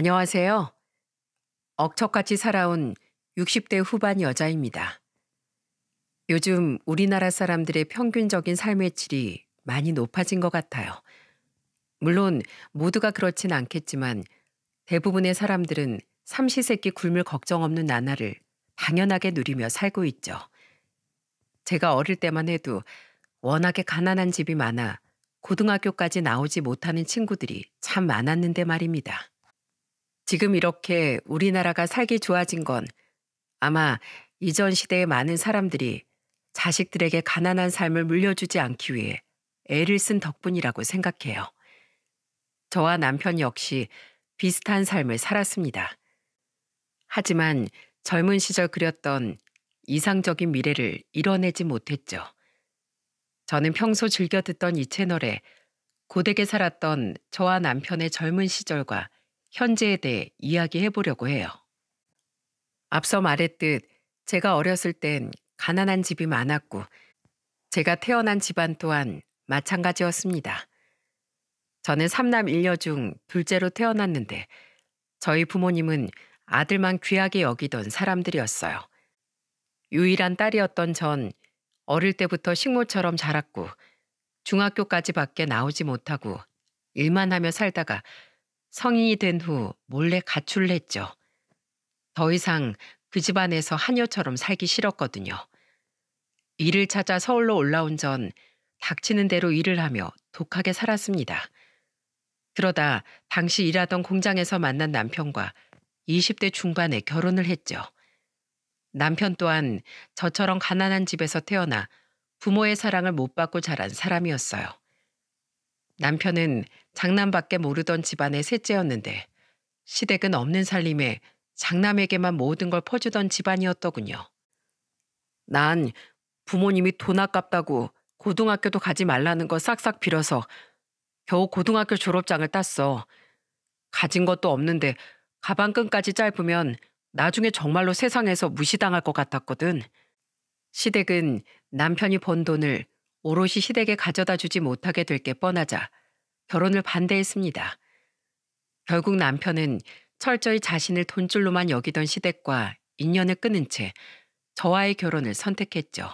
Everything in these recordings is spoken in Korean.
안녕하세요. 억척같이 살아온 60대 후반 여자입니다. 요즘 우리나라 사람들의 평균적인 삶의 질이 많이 높아진 것 같아요. 물론 모두가 그렇진 않겠지만 대부분의 사람들은 삼시세끼 굶을 걱정 없는 나날을 당연하게 누리며 살고 있죠. 제가 어릴 때만 해도 워낙에 가난한 집이 많아 고등학교까지 나오지 못하는 친구들이 참 많았는데 말입니다. 지금 이렇게 우리나라가 살기 좋아진 건 아마 이전 시대의 많은 사람들이 자식들에게 가난한 삶을 물려주지 않기 위해 애를 쓴 덕분이라고 생각해요. 저와 남편 역시 비슷한 삶을 살았습니다. 하지만 젊은 시절 그렸던 이상적인 미래를 이뤄내지 못했죠. 저는 평소 즐겨 듣던 이 채널에 고되게 살았던 저와 남편의 젊은 시절과 현재에 대해 이야기해 보려고 해요. 앞서 말했듯 제가 어렸을 땐 가난한 집이 많았고 제가 태어난 집안 또한 마찬가지였습니다. 저는 삼남 일녀 중 둘째로 태어났는데 저희 부모님은 아들만 귀하게 여기던 사람들이었어요. 유일한 딸이었던 전 어릴 때부터 식모처럼 자랐고 중학교까지밖에 나오지 못하고 일만 하며 살다가 성인이 된 후 몰래 가출을 했죠. 더 이상 그 집안에서 한여처럼 살기 싫었거든요. 일을 찾아 서울로 올라온 전 닥치는 대로 일을 하며 독하게 살았습니다. 그러다 당시 일하던 공장에서 만난 남편과 20대 중반에 결혼을 했죠. 남편 또한 저처럼 가난한 집에서 태어나 부모의 사랑을 못 받고 자란 사람이었어요. 남편은 장남밖에 모르던 집안의 셋째였는데 시댁은 없는 살림에 장남에게만 모든 걸 퍼주던 집안이었더군요. 난 부모님이 돈 아깝다고 고등학교도 가지 말라는 거 싹싹 빌어서 겨우 고등학교 졸업장을 땄어. 가진 것도 없는데 가방끈까지 짧으면 나중에 정말로 세상에서 무시당할 것 같았거든. 시댁은 남편이 번 돈을 오롯이 시댁에 가져다 주지 못하게 될 게 뻔하자 결혼을 반대했습니다. 결국 남편은 철저히 자신을 돈줄로만 여기던 시댁과 인연을 끊은 채 저와의 결혼을 선택했죠.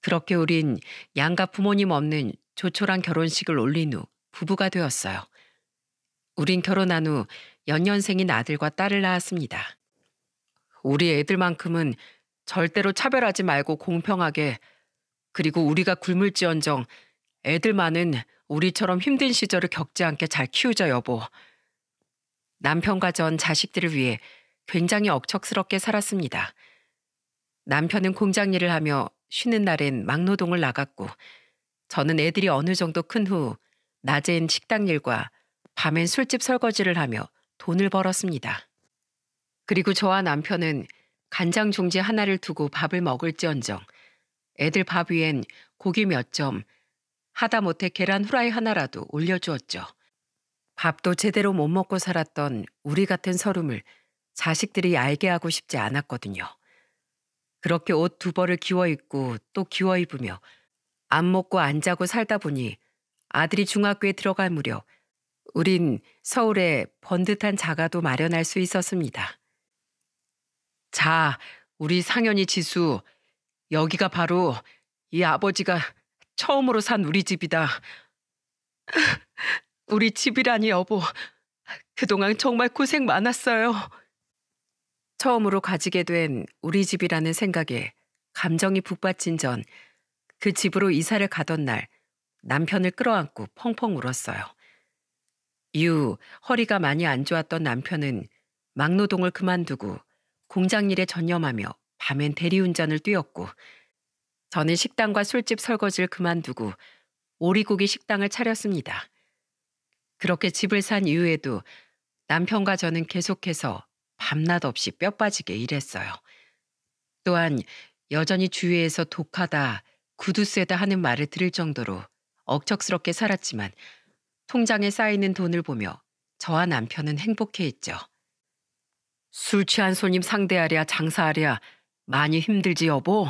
그렇게 우린 양가 부모님 없는 조촐한 결혼식을 올린 후 부부가 되었어요. 우린 결혼한 후 연년생인 아들과 딸을 낳았습니다. 우리 애들만큼은 절대로 차별하지 말고 공평하게 그리고 우리가 굶을지언정 애들만은 우리처럼 힘든 시절을 겪지 않게 잘 키우자 여보. 남편과 전 자식들을 위해 굉장히 억척스럽게 살았습니다. 남편은 공장 일을 하며 쉬는 날엔 막노동을 나갔고 저는 애들이 어느 정도 큰 후 낮엔 식당 일과 밤엔 술집 설거지를 하며 돈을 벌었습니다. 그리고 저와 남편은 간장 종지 하나를 두고 밥을 먹을지언정 애들 밥 위엔 고기 몇 점, 하다못해 계란 후라이 하나라도 올려주었죠. 밥도 제대로 못 먹고 살았던 우리 같은 서름을 자식들이 알게 하고 싶지 않았거든요. 그렇게 옷 두 벌을 기워 입고 또 기워 입으며 안 먹고 안 자고 살다 보니 아들이 중학교에 들어갈 무렵 우린 서울에 번듯한 자가도 마련할 수 있었습니다. 자, 우리 상현이 지수, 여기가 바로 이 아버지가 처음으로 산 우리 집이다. 우리 집이라니 여보. 그동안 정말 고생 많았어요. 처음으로 가지게 된 우리 집이라는 생각에 감정이 북받친 전 그 집으로 이사를 가던 날 남편을 끌어안고 펑펑 울었어요. 이후 허리가 많이 안 좋았던 남편은 막노동을 그만두고 공장 일에 전념하며 밤엔 대리운전을 뛰었고 저는 식당과 술집 설거지를 그만두고 오리고기 식당을 차렸습니다. 그렇게 집을 산 이후에도 남편과 저는 계속해서 밤낮 없이 뼈 빠지게 일했어요. 또한 여전히 주위에서 독하다, 구두쇠다 하는 말을 들을 정도로 억척스럽게 살았지만 통장에 쌓이는 돈을 보며 저와 남편은 행복해했죠. 술 취한 손님 상대하랴 장사하랴 많이 힘들지 여보?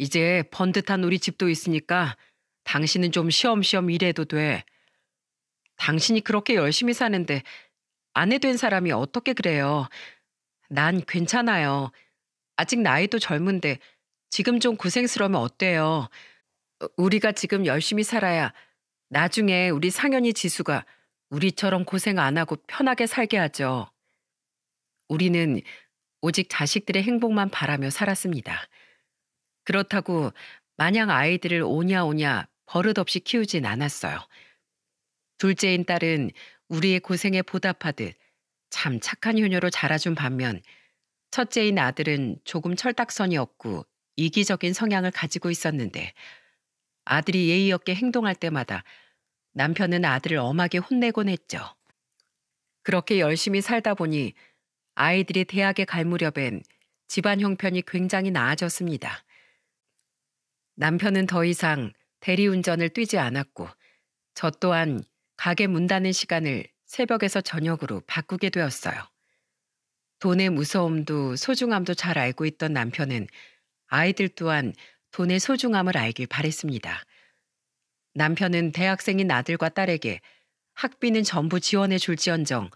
이제 번듯한 우리 집도 있으니까 당신은 좀 쉬엄쉬엄 일해도 돼. 당신이 그렇게 열심히 사는데 아내 된 사람이 어떻게 그래요? 난 괜찮아요. 아직 나이도 젊은데 지금 좀 고생스러우면 어때요? 우리가 지금 열심히 살아야 나중에 우리 상현이 지수가 우리처럼 고생 안 하고 편하게 살게 하죠. 우리는 오직 자식들의 행복만 바라며 살았습니다. 그렇다고 마냥 아이들을 오냐오냐 버릇없이 키우진 않았어요. 둘째인 딸은 우리의 고생에 보답하듯 참 착한 효녀로 자라준 반면 첫째인 아들은 조금 철딱선이없고 이기적인 성향을 가지고 있었는데 아들이 예의 없게 행동할 때마다 남편은 아들을 엄하게 혼내곤 했죠. 그렇게 열심히 살다 보니 아이들이 대학에 갈 무렵엔 집안 형편이 굉장히 나아졌습니다. 남편은 더 이상 대리운전을 뛰지 않았고 저 또한 가게 문 닫는 시간을 새벽에서 저녁으로 바꾸게 되었어요. 돈의 무서움도 소중함도 잘 알고 있던 남편은 아이들 또한 돈의 소중함을 알길 바랬습니다. 남편은 대학생인 아들과 딸에게 학비는 전부 지원해 줄지언정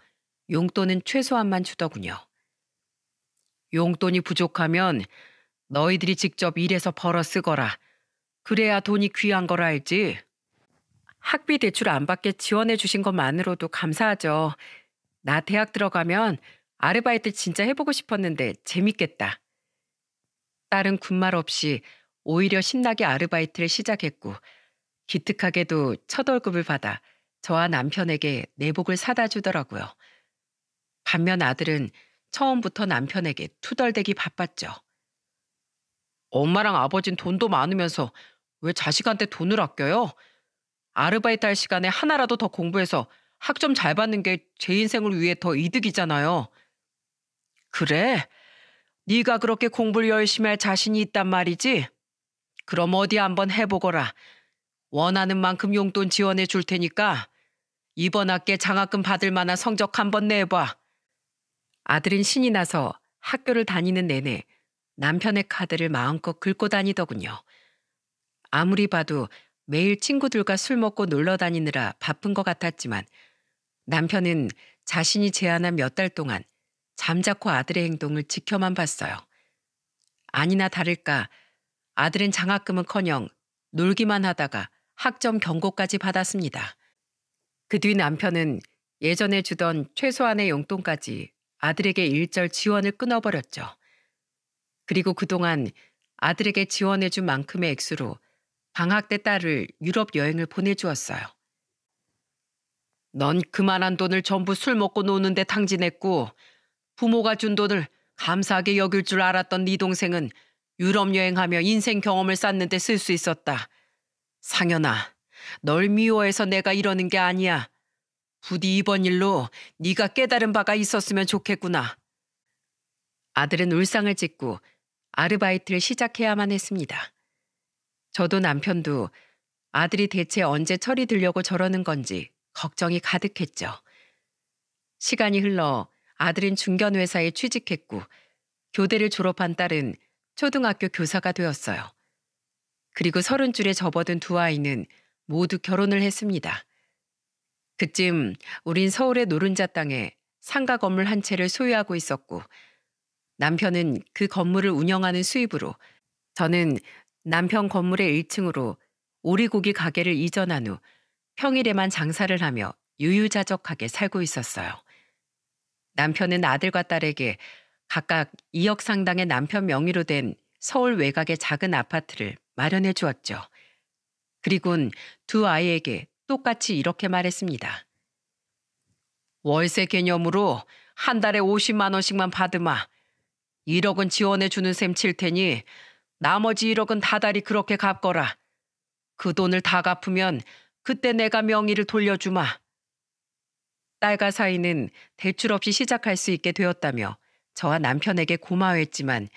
용돈은 최소한만 주더군요. 용돈이 부족하면 너희들이 직접 일해서 벌어 쓰거라. 그래야 돈이 귀한 걸 알지. 학비 대출 안 받게 지원해 주신 것만으로도 감사하죠. 나 대학 들어가면 아르바이트 진짜 해보고 싶었는데 재밌겠다. 딸은 군말 없이 오히려 신나게 아르바이트를 시작했고 기특하게도 첫 월급을 받아 저와 남편에게 내복을 사다 주더라고요. 반면 아들은 처음부터 남편에게 투덜대기 바빴죠. 엄마랑 아버진 돈도 많으면서 왜 자식한테 돈을 아껴요? 아르바이트 할 시간에 하나라도 더 공부해서 학점 잘 받는 게 제 인생을 위해 더 이득이잖아요. 그래? 네가 그렇게 공부를 열심히 할 자신이 있단 말이지? 그럼 어디 한번 해보거라. 원하는 만큼 용돈 지원해 줄 테니까 이번 학기에 장학금 받을 만한 성적 한번 내봐. 아들은 신이 나서 학교를 다니는 내내 남편의 카드를 마음껏 긁고 다니더군요. 아무리 봐도 매일 친구들과 술 먹고 놀러 다니느라 바쁜 것 같았지만 남편은 자신이 제안한 몇 달 동안 잠자코 아들의 행동을 지켜만 봤어요. 아니나 다를까 아들은 장학금은커녕 놀기만 하다가 학점 경고까지 받았습니다. 그 뒤 남편은 예전에 주던 최소한의 용돈까지 아들에게 일절 지원을 끊어버렸죠. 그리고 그동안 아들에게 지원해준 만큼의 액수로 방학 때 딸을 유럽 여행을 보내주었어요. 넌 그만한 돈을 전부 술 먹고 노는데 탕진했고 부모가 준 돈을 감사하게 여길 줄 알았던 네 동생은 유럽 여행하며 인생 경험을 쌓는데 쓸 수 있었다. 상현아, 널 미워해서 내가 이러는 게 아니야. 부디 이번 일로 네가 깨달은 바가 있었으면 좋겠구나. 아들은 울상을 찍고 아르바이트를 시작해야만 했습니다. 저도 남편도 아들이 대체 언제 철이 들려고 저러는 건지 걱정이 가득했죠. 시간이 흘러 아들은 중견회사에 취직했고 교대를 졸업한 딸은 초등학교 교사가 되었어요. 그리고 서른 줄에 접어든 두 아이는 모두 결혼을 했습니다. 그쯤 우린 서울의 노른자 땅에 상가 건물 한 채를 소유하고 있었고 남편은 그 건물을 운영하는 수입으로 저는 남편 건물의 1층으로 오리고기 가게를 이전한 후 평일에만 장사를 하며 유유자적하게 살고 있었어요. 남편은 아들과 딸에게 각각 2억 상당의 남편 명의로 된 서울 외곽의 작은 아파트를 마련해 주었죠. 그리곤 두 아이에게 똑같이 이렇게 말했습니다. 월세 개념으로 한 달에 50만 원씩만 받으마. 1억은 지원해 주는 셈 칠 테니 나머지 1억은 다달이 그렇게 갚거라. 그 돈을 다 갚으면 그때 내가 명의를 돌려주마. 딸과 사이는 대출 없이 시작할 수 있게 되었다며 저와 남편에게 고마워했지만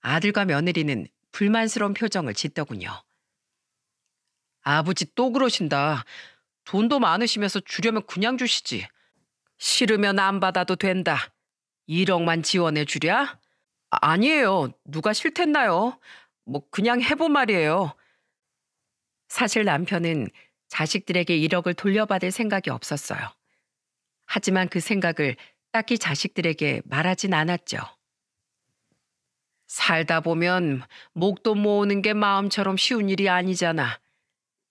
아들과 며느리는 불만스러운 표정을 짓더군요. 아버지 또 그러신다. 돈도 많으시면서 주려면 그냥 주시지. 싫으면 안 받아도 된다. 1억만 지원해 주랴? 아, 아니에요. 누가 싫댔나요? 뭐 그냥 해본 말이에요. 사실 남편은 자식들에게 1억을 돌려받을 생각이 없었어요. 하지만 그 생각을 딱히 자식들에게 말하진 않았죠. 살다 보면 목도 모으는 게 마음처럼 쉬운 일이 아니잖아.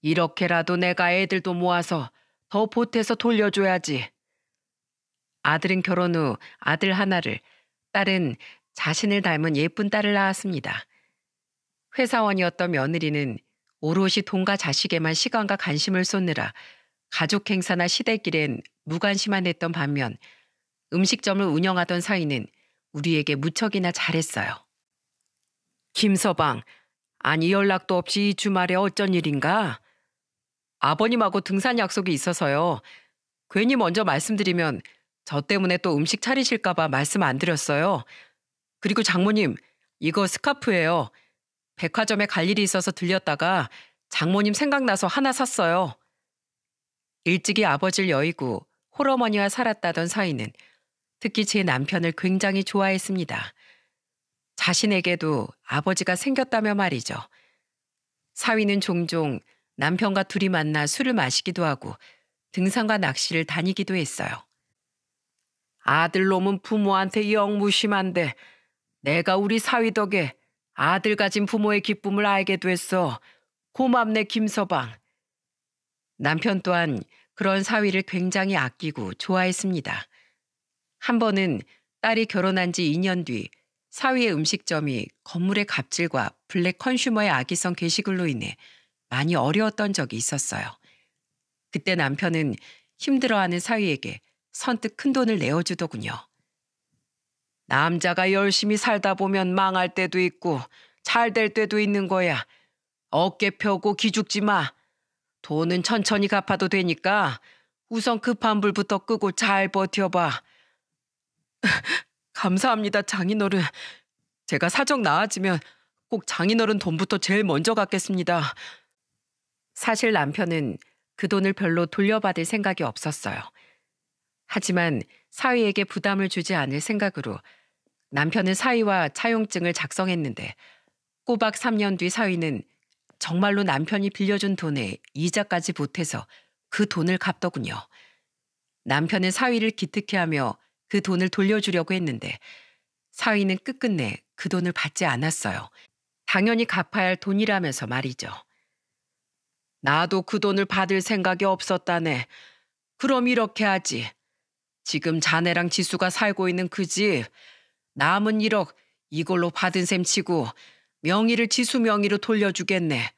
이렇게라도 내가 애들도 모아서 더 보태서 돌려줘야지. 아들은 결혼 후 아들 하나를, 딸은 자신을 닮은 예쁜 딸을 낳았습니다. 회사원이었던 며느리는 오롯이 돈과 자식에만 시간과 관심을 쏟느라 가족 행사나 시댁길엔 무관심한 했던 반면 음식점을 운영하던 사이는 우리에게 무척이나 잘했어요. 김서방, 아니 연락도 없이 이 주말에 어쩐 일인가? 아버님하고 등산 약속이 있어서요. 괜히 먼저 말씀드리면 저 때문에 또 음식 차리실까봐 말씀 안 드렸어요. 그리고 장모님, 이거 스카프예요. 백화점에 갈 일이 있어서 들렸다가 장모님 생각나서 하나 샀어요. 일찍이 아버지를 여의고 홀어머니와 살았다던 사이는 특히 제 남편을 굉장히 좋아했습니다. 자신에게도 아버지가 생겼다며 말이죠. 사위는 종종 남편과 둘이 만나 술을 마시기도 하고 등산과 낚시를 다니기도 했어요. 아들놈은 부모한테 영 무심한데 내가 우리 사위 덕에 아들 가진 부모의 기쁨을 알게 됐어. 고맙네 김서방. 남편 또한 그런 사위를 굉장히 아끼고 좋아했습니다. 한 번은 딸이 결혼한 지 2년 뒤 사위의 음식점이 건물의 갑질과 블랙 컨슈머의 악의성 게시글로 인해 많이 어려웠던 적이 있었어요. 그때 남편은 힘들어하는 사위에게 선뜻 큰 돈을 내어주더군요. 남자가 열심히 살다 보면 망할 때도 있고 잘 될 때도 있는 거야. 어깨 펴고 기죽지 마. 돈은 천천히 갚아도 되니까 우선 급한 불부터 끄고 잘 버텨봐. 감사합니다, 장인어른. 제가 사정 나아지면 꼭 장인어른 돈부터 제일 먼저 갚겠습니다. 사실 남편은 그 돈을 별로 돌려받을 생각이 없었어요. 하지만 사위에게 부담을 주지 않을 생각으로 남편은 사위와 차용증을 작성했는데 꼬박 3년 뒤 사위는 정말로 남편이 빌려준 돈에 이자까지 보태서 그 돈을 갚더군요. 남편은 사위를 기특해하며 그 돈을 돌려주려고 했는데 사위는 끝끝내 그 돈을 받지 않았어요. 당연히 갚아야 할 돈이라면서 말이죠. 나도 그 돈을 받을 생각이 없었다네. 그럼 이렇게 하지. 지금 자네랑 지수가 살고 있는 그집 남은 1억 이걸로 받은 셈 치고 명의를 지수 명의로 돌려주겠네.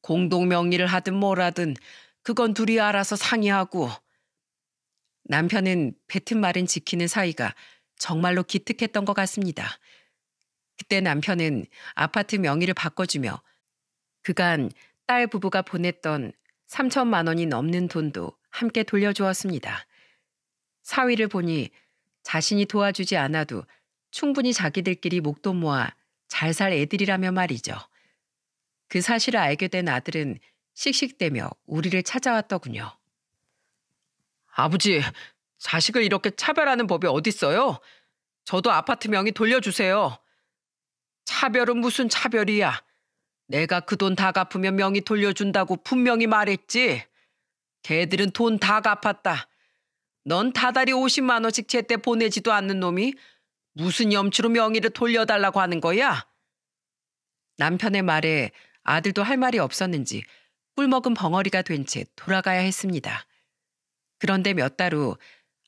공동 명의를 하든 뭐라든 그건 둘이 알아서 상의하고. 남편은 뱉은 말은 지키는 사이가 정말로 기특했던 것 같습니다. 그때 남편은 아파트 명의를 바꿔주며 그간 딸 부부가 보냈던 3천만 원이 넘는 돈도 함께 돌려주었습니다. 사위를 보니 자신이 도와주지 않아도 충분히 자기들끼리 목돈 모아 잘 살 애들이라며 말이죠. 그 사실을 알게 된 아들은 씩씩대며 우리를 찾아왔더군요. 아버지, 자식을 이렇게 차별하는 법이 어딨어요? 저도 아파트 명의 돌려주세요. 차별은 무슨 차별이야. 내가 그 돈 다 갚으면 명의 돌려준다고 분명히 말했지. 걔들은 돈 다 갚았다. 넌 다달이 50만 원씩 제때 보내지도 않는 놈이 무슨 염치로 명의를 돌려달라고 하는 거야? 남편의 말에 아들도 할 말이 없었는지 꿀먹은 벙어리가 된 채 돌아가야 했습니다. 그런데 몇 달 후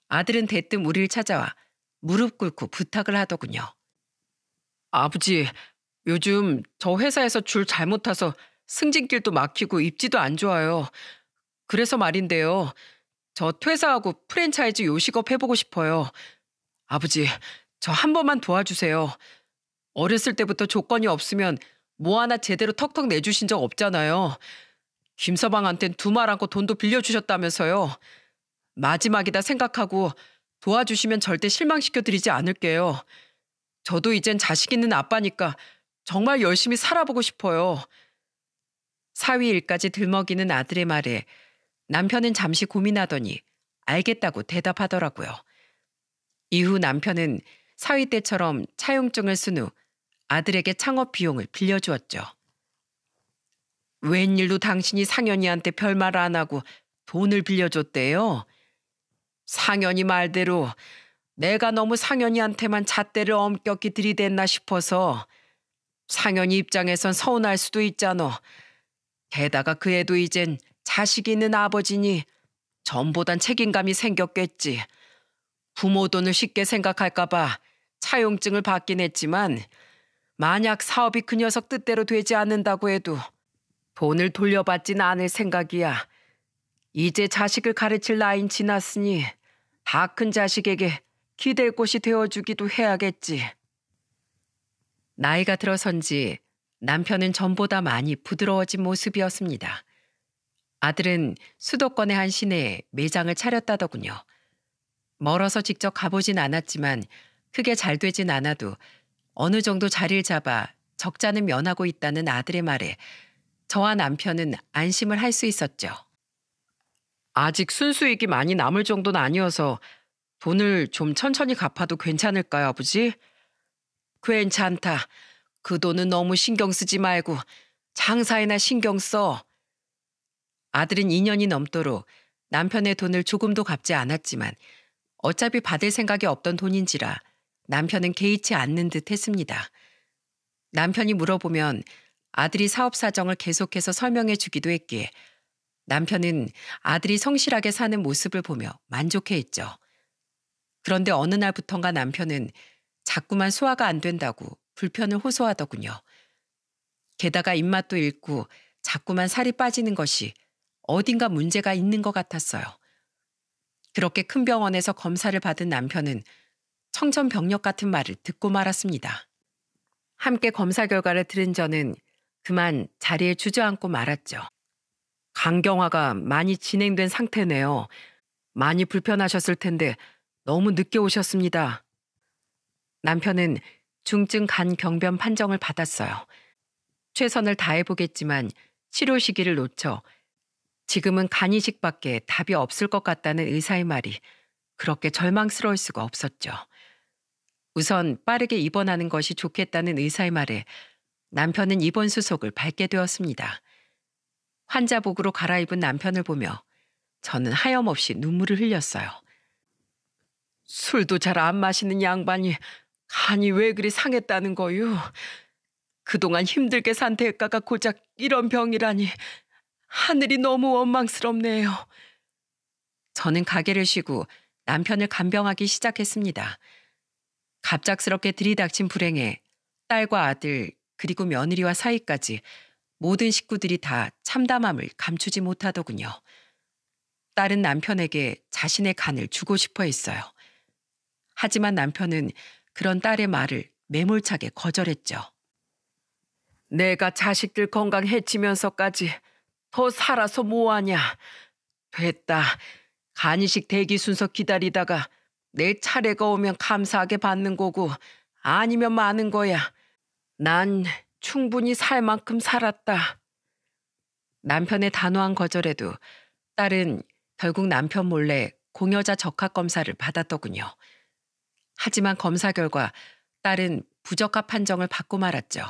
아들은 대뜸 우리를 찾아와 무릎 꿇고 부탁을 하더군요. 아버지, 요즘 저 회사에서 줄 잘못 타서 승진길도 막히고 입지도 안 좋아요. 그래서 말인데요. 저 퇴사하고 프랜차이즈 요식업 해보고 싶어요. 아버지, 저한 번만 도와주세요. 어렸을 때부터 조건이 없으면 뭐 하나 제대로 턱턱 내주신 적 없잖아요. 김서방한텐 두말 않고 돈도 빌려주셨다면서요. 마지막이다 생각하고 도와주시면 절대 실망시켜드리지 않을게요. 저도 이젠 자식 있는 아빠니까 정말 열심히 살아보고 싶어요. 사위 일까지 들먹이는 아들의 말에 남편은 잠시 고민하더니 알겠다고 대답하더라고요. 이후 남편은 사위 때처럼 차용증을 쓴 후 아들에게 창업 비용을 빌려주었죠. 웬일로 당신이 상현이한테 별말 안 하고 돈을 빌려줬대요? 상현이 말대로 내가 너무 상현이한테만 잣대를 엄격히 들이댔나 싶어서 상현이 입장에선 서운할 수도 있잖아. 게다가 그 애도 이젠 자식이 있는 아버지니 전보단 책임감이 생겼겠지. 부모 돈을 쉽게 생각할까봐 차용증을 받긴 했지만 만약 사업이 그 녀석 뜻대로 되지 않는다고 해도 돈을 돌려받진 않을 생각이야. 이제 자식을 가르칠 나이는 지났으니 다 큰 자식에게 기댈 곳이 되어주기도 해야겠지. 나이가 들어선지 남편은 전보다 많이 부드러워진 모습이었습니다. 아들은 수도권의 한 시내에 매장을 차렸다더군요. 멀어서 직접 가보진 않았지만 크게 잘 되진 않아도 어느 정도 자리를 잡아 적자는 면하고 있다는 아들의 말에 저와 남편은 안심을 할 수 있었죠. 아직 순수익이 많이 남을 정도는 아니어서 돈을 좀 천천히 갚아도 괜찮을까요, 아버지? 괜찮다. 그 돈은 너무 신경 쓰지 말고 장사에나 신경 써. 아들은 2년이 넘도록 남편의 돈을 조금도 갚지 않았지만 어차피 받을 생각이 없던 돈인지라 남편은 개의치 않는 듯 했습니다. 남편이 물어보면 아들이 사업 사정을 계속해서 설명해 주기도 했기에 남편은 아들이 성실하게 사는 모습을 보며 만족해 했죠. 그런데 어느 날부턴가 남편은 자꾸만 소화가 안 된다고 불편을 호소하더군요. 게다가 입맛도 잃고 자꾸만 살이 빠지는 것이 어딘가 문제가 있는 것 같았어요. 그렇게 큰 병원에서 검사를 받은 남편은 청천벽력 같은 말을 듣고 말았습니다. 함께 검사 결과를 들은 저는 그만 자리에 주저앉고 말았죠. 강경화가 많이 진행된 상태네요. 많이 불편하셨을 텐데 너무 늦게 오셨습니다. 남편은 중증 간 경변 판정을 받았어요. 최선을 다해보겠지만 치료 시기를 놓쳐 지금은 간 이식밖에 답이 없을 것 같다는 의사의 말이 그렇게 절망스러울 수가 없었죠. 우선 빠르게 입원하는 것이 좋겠다는 의사의 말에 남편은 입원 수속을 밟게 되었습니다. 환자복으로 갈아입은 남편을 보며 저는 하염없이 눈물을 흘렸어요. 술도 잘 안 마시는 양반이 간이 왜 그리 상했다는 거유 그동안 힘들게 산 대가가 고작 이런 병이라니 하늘이 너무 원망스럽네요. 저는 가게를 쉬고 남편을 간병하기 시작했습니다. 갑작스럽게 들이닥친 불행에 딸과 아들 그리고 며느리와 사이까지 모든 식구들이 다 참담함을 감추지 못하더군요. 딸은 남편에게 자신의 간을 주고 싶어 했어요. 하지만 남편은 그런 딸의 말을 매몰차게 거절했죠. 내가 자식들 건강 해치면서까지 더 살아서 뭐하냐. 됐다. 간이식 대기 순서 기다리다가 내 차례가 오면 감사하게 받는 거고 아니면 많은 거야. 난 충분히 살 만큼 살았다. 남편의 단호한 거절에도 딸은 결국 남편 몰래 공여자 적합 검사를 받았더군요. 하지만 검사 결과 딸은 부적합 판정을 받고 말았죠.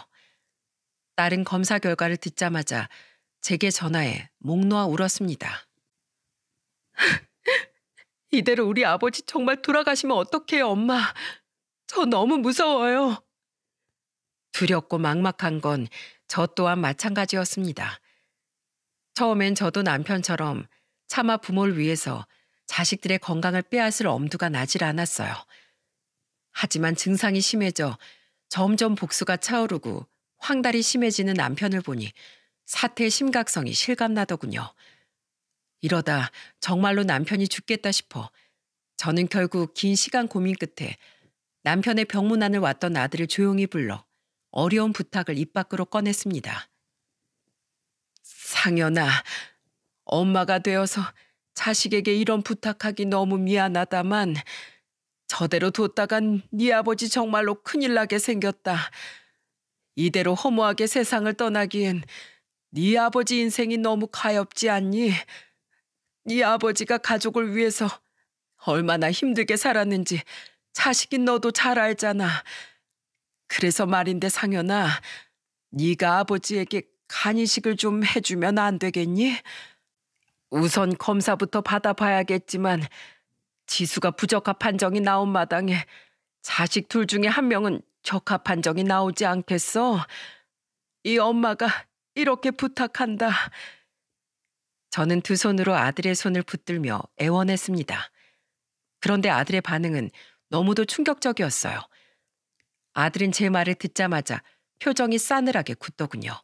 딸은 검사 결과를 듣자마자 제게 전화해 목 놓아 울었습니다. 이대로 우리 아버지 정말 돌아가시면 어떡해요, 엄마. 저 너무 무서워요. 두렵고 막막한 건 저 또한 마찬가지였습니다. 처음엔 저도 남편처럼 차마 부모를 위해서 자식들의 건강을 빼앗을 엄두가 나질 않았어요. 하지만 증상이 심해져 점점 복수가 차오르고 황달이 심해지는 남편을 보니 사태의 심각성이 실감나더군요. 이러다 정말로 남편이 죽겠다 싶어 저는 결국 긴 시간 고민 끝에 남편의 병문안을 왔던 아들을 조용히 불러 어려운 부탁을 입 밖으로 꺼냈습니다. 상현아, 엄마가 되어서 자식에게 이런 부탁하기 너무 미안하다만 저대로 뒀다간 네 아버지 정말로 큰일 나게 생겼다. 이대로 허무하게 세상을 떠나기엔 네 아버지 인생이 너무 가엽지 않니? 네 아버지가 가족을 위해서 얼마나 힘들게 살았는지 자식인 너도 잘 알잖아. 그래서 말인데 상현아, 네가 아버지에게 간이식을 좀 해주면 안 되겠니? 우선 검사부터 받아봐야겠지만 지수가 부적합 판정이 나온 마당에 자식 둘 중에 한 명은 적합 판정이 나오지 않겠어? 이 엄마가 이렇게 부탁한다. 저는 두 손으로 아들의 손을 붙들며 애원했습니다. 그런데 아들의 반응은 너무도 충격적이었어요. 아들은 제 말을 듣자마자 표정이 싸늘하게 굳더군요.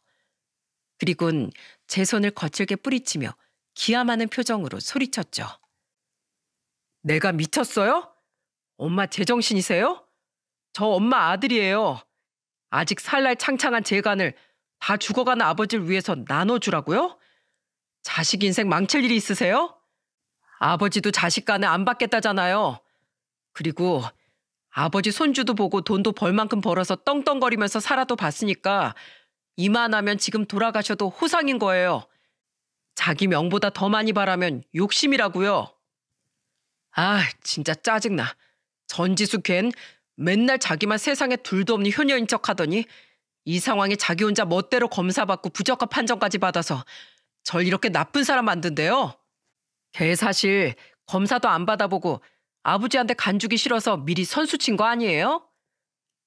그리곤 제 손을 거칠게 뿌리치며 기함하는 표정으로 소리쳤죠. 내가 미쳤어요? 엄마 제정신이세요? 저 엄마 아들이에요. 아직 살날 창창한 재간을 다 죽어가는 아버지를 위해서 나눠주라고요? 자식 인생 망칠 일이 있으세요? 아버지도 자식 간에 안 받겠다잖아요. 그리고 아버지 손주도 보고 돈도 벌 만큼 벌어서 떵떵거리면서 살아도 봤으니까 이만하면 지금 돌아가셔도 호상인 거예요. 자기 명보다 더 많이 바라면 욕심이라고요. 아, 진짜 짜증나. 전지수 걘 맨날 자기만 세상에 둘도 없는 효녀인 척 하더니 이 상황에 자기 혼자 멋대로 검사받고 부적합 판정까지 받아서 절 이렇게 나쁜 사람 만든대요. 걔 사실 검사도 안 받아보고 아버지한테 간주기 싫어서 미리 선수 친거 아니에요?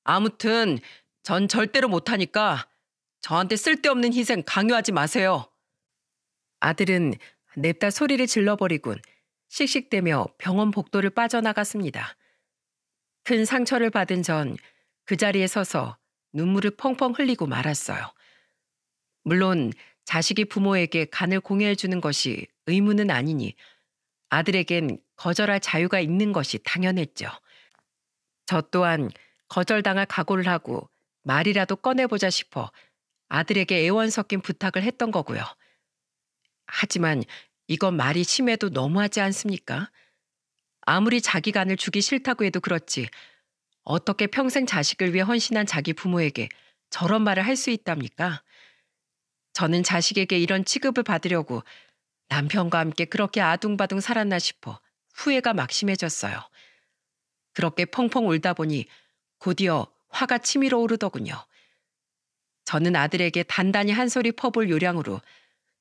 아무튼 전 절대로 못하니까 저한테 쓸데없는 희생 강요하지 마세요. 아들은 냅다 소리를 질러버리군 씩씩대며 병원 복도를 빠져나갔습니다. 큰 상처를 받은 전 그 자리에 서서 눈물을 펑펑 흘리고 말았어요. 물론 자식이 부모에게 간을 공해해 주는 것이 의무는 아니니 아들에겐 거절할 자유가 있는 것이 당연했죠. 저 또한 거절당할 각오를 하고 말이라도 꺼내보자 싶어 아들에게 애원 섞인 부탁을 했던 거고요. 하지만 이건 말이 심해도 너무하지 않습니까? 아무리 자기 간을 주기 싫다고 해도 그렇지 어떻게 평생 자식을 위해 헌신한 자기 부모에게 저런 말을 할 수 있답니까? 저는 자식에게 이런 취급을 받으려고 남편과 함께 그렇게 아둥바둥 살았나 싶어 후회가 막 심해졌어요. 그렇게 펑펑 울다 보니 곧이어 화가 치밀어 오르더군요. 저는 아들에게 단단히 한 소리 퍼볼 요량으로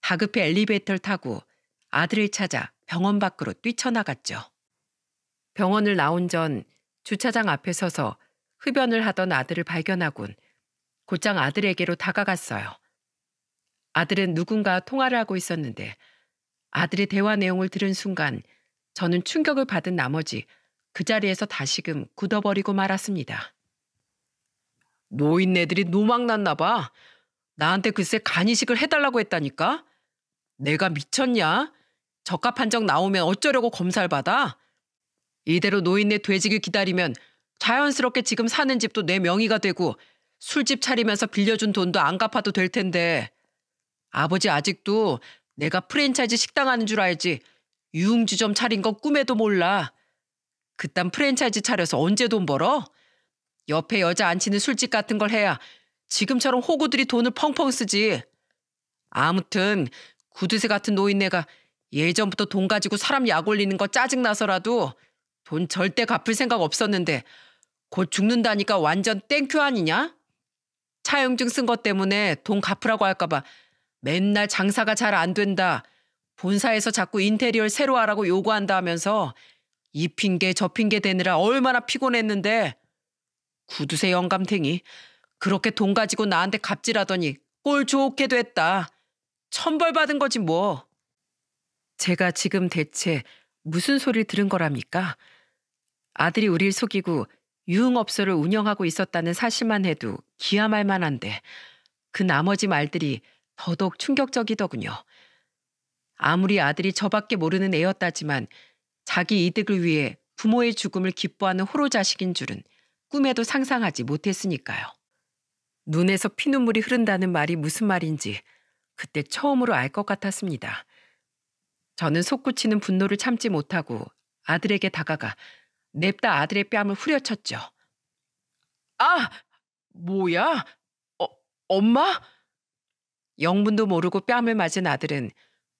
다급히 엘리베이터를 타고 아들을 찾아 병원 밖으로 뛰쳐나갔죠. 병원을 나온 전 주차장 앞에 서서 흡연을 하던 아들을 발견하곤 곧장 아들에게로 다가갔어요. 아들은 누군가 통화를 하고 있었는데 아들의 대화 내용을 들은 순간 저는 충격을 받은 나머지 그 자리에서 다시금 굳어버리고 말았습니다. 노인네들이 노망났나 봐. 나한테 글쎄 간이식을 해달라고 했다니까? 내가 미쳤냐? 적합 한적 나오면 어쩌려고 검사를 받아? 이대로 노인네 돼지길 기다리면 자연스럽게 지금 사는 집도 내 명의가 되고 술집 차리면서 빌려준 돈도 안 갚아도 될 텐데 아버지 아직도 내가 프랜차이즈 식당 하는 줄 알지 유흥주점 차린 거 꿈에도 몰라. 그딴 프랜차이즈 차려서 언제 돈 벌어? 옆에 여자 앉히는 술집 같은 걸 해야 지금처럼 호구들이 돈을 펑펑 쓰지. 아무튼 구두쇠 같은 노인네가 예전부터 돈 가지고 사람 약 올리는 거 짜증나서라도 돈 절대 갚을 생각 없었는데 곧 죽는다니까 완전 땡큐 아니냐? 차용증 쓴 것 때문에 돈 갚으라고 할까봐 맨날 장사가 잘 안 된다. 본사에서 자꾸 인테리어를 새로 하라고 요구한다 하면서 이 핑계 저 핑계 대느라 얼마나 피곤했는데 구두쇠 영감탱이 그렇게 돈 가지고 나한테 갑질하더니 꼴 좋게 됐다. 천벌 받은 거지 뭐. 제가 지금 대체 무슨 소리를 들은 거랍니까? 아들이 우리 속이고 유흥업소를 운영하고 있었다는 사실만 해도 기함할 만한데 그 나머지 말들이 더더욱 충격적이더군요. 아무리 아들이 저밖에 모르는 애였다지만 자기 이득을 위해 부모의 죽음을 기뻐하는 호로 자식인 줄은 꿈에도 상상하지 못했으니까요. 눈에서 피눈물이 흐른다는 말이 무슨 말인지 그때 처음으로 알 것 같았습니다. 저는 솟구치는 분노를 참지 못하고 아들에게 다가가 냅다 아들의 뺨을 후려쳤죠. 아! 뭐야? 어, 엄마? 영문도 모르고 뺨을 맞은 아들은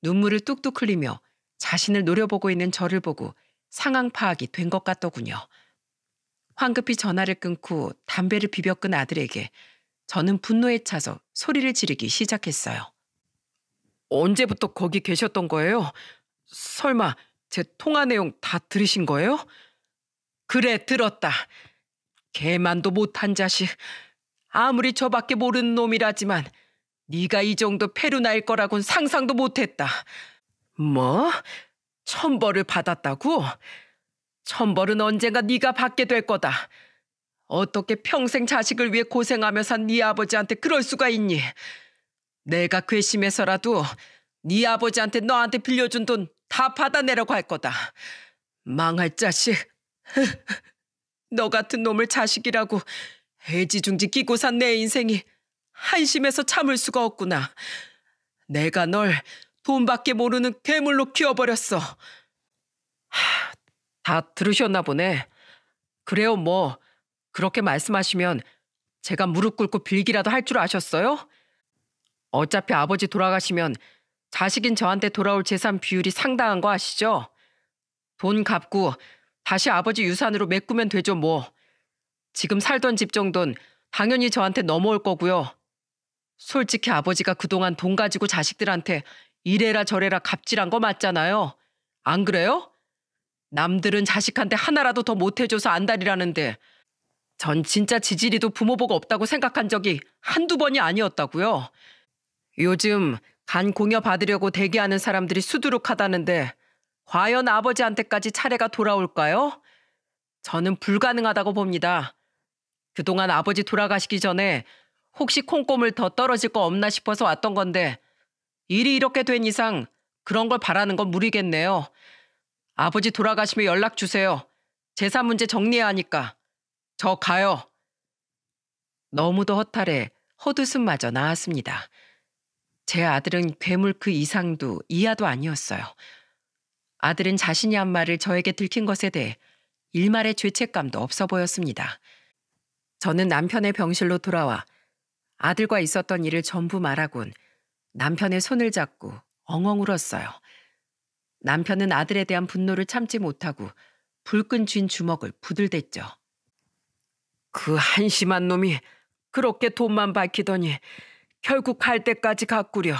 눈물을 뚝뚝 흘리며 자신을 노려보고 있는 저를 보고 상황 파악이 된 것 같더군요. 황급히 전화를 끊고 담배를 비벼 끈 아들에게 저는 분노에 차서 소리를 지르기 시작했어요. 언제부터 거기 계셨던 거예요? 설마 제 통화 내용 다 들으신 거예요? 그래 들었다. 개만도 못한 자식. 아무리 저밖에 모르는 놈이라지만 네가 이 정도 페루날 거라곤 상상도 못했다. 뭐? 천벌을 받았다고? 천벌은 언젠가 네가 받게 될 거다. 어떻게 평생 자식을 위해 고생하며 산 네 아버지한테 그럴 수가 있니? 내가 괘씸해서라도 네 아버지한테 너한테 빌려준 돈 다 받아내려고 할 거다. 망할 자식. 너 같은 놈을 자식이라고 애지중지 끼고 산 내 인생이 한심해서 참을 수가 없구나. 내가 널 돈밖에 모르는 괴물로 키워버렸어. 하, 다 들으셨나 보네. 그래요, 뭐. 그렇게 말씀하시면 제가 무릎 꿇고 빌기라도 할 줄 아셨어요? 어차피 아버지 돌아가시면 자식인 저한테 돌아올 재산 비율이 상당한 거 아시죠? 돈 갚고 다시 아버지 유산으로 메꾸면 되죠, 뭐. 지금 살던 집 정도는 당연히 저한테 넘어올 거고요. 솔직히 아버지가 그동안 돈 가지고 자식들한테 이래라 저래라 갑질한 거 맞잖아요. 안 그래요? 남들은 자식한테 하나라도 더 못해줘서 안달이라는데 전 진짜 지지리도 부모 보고 없다고 생각한 적이 한두 번이 아니었다고요. 요즘 간 공여 받으려고 대기하는 사람들이 수두룩하다는데 과연 아버지한테까지 차례가 돌아올까요? 저는 불가능하다고 봅니다. 그동안 아버지 돌아가시기 전에 혹시 콩고물 더 떨어질 거 없나 싶어서 왔던 건데 일이 이렇게 된 이상 그런 걸 바라는 건 무리겠네요. 아버지 돌아가시면 연락 주세요. 제사 문제 정리해야 하니까. 저 가요. 너무도 허탈해 헛웃음마저 나왔습니다. 제 아들은 괴물 그 이상도 이하도 아니었어요. 아들은 자신이 한 말을 저에게 들킨 것에 대해 일말의 죄책감도 없어 보였습니다. 저는 남편의 병실로 돌아와 아들과 있었던 일을 전부 말하곤 남편의 손을 잡고 엉엉 울었어요. 남편은 아들에 대한 분노를 참지 못하고 불끈 쥔 주먹을 부들댔죠. 그 한심한 놈이 그렇게 돈만 밝히더니 결국 갈 때까지 가꾸려.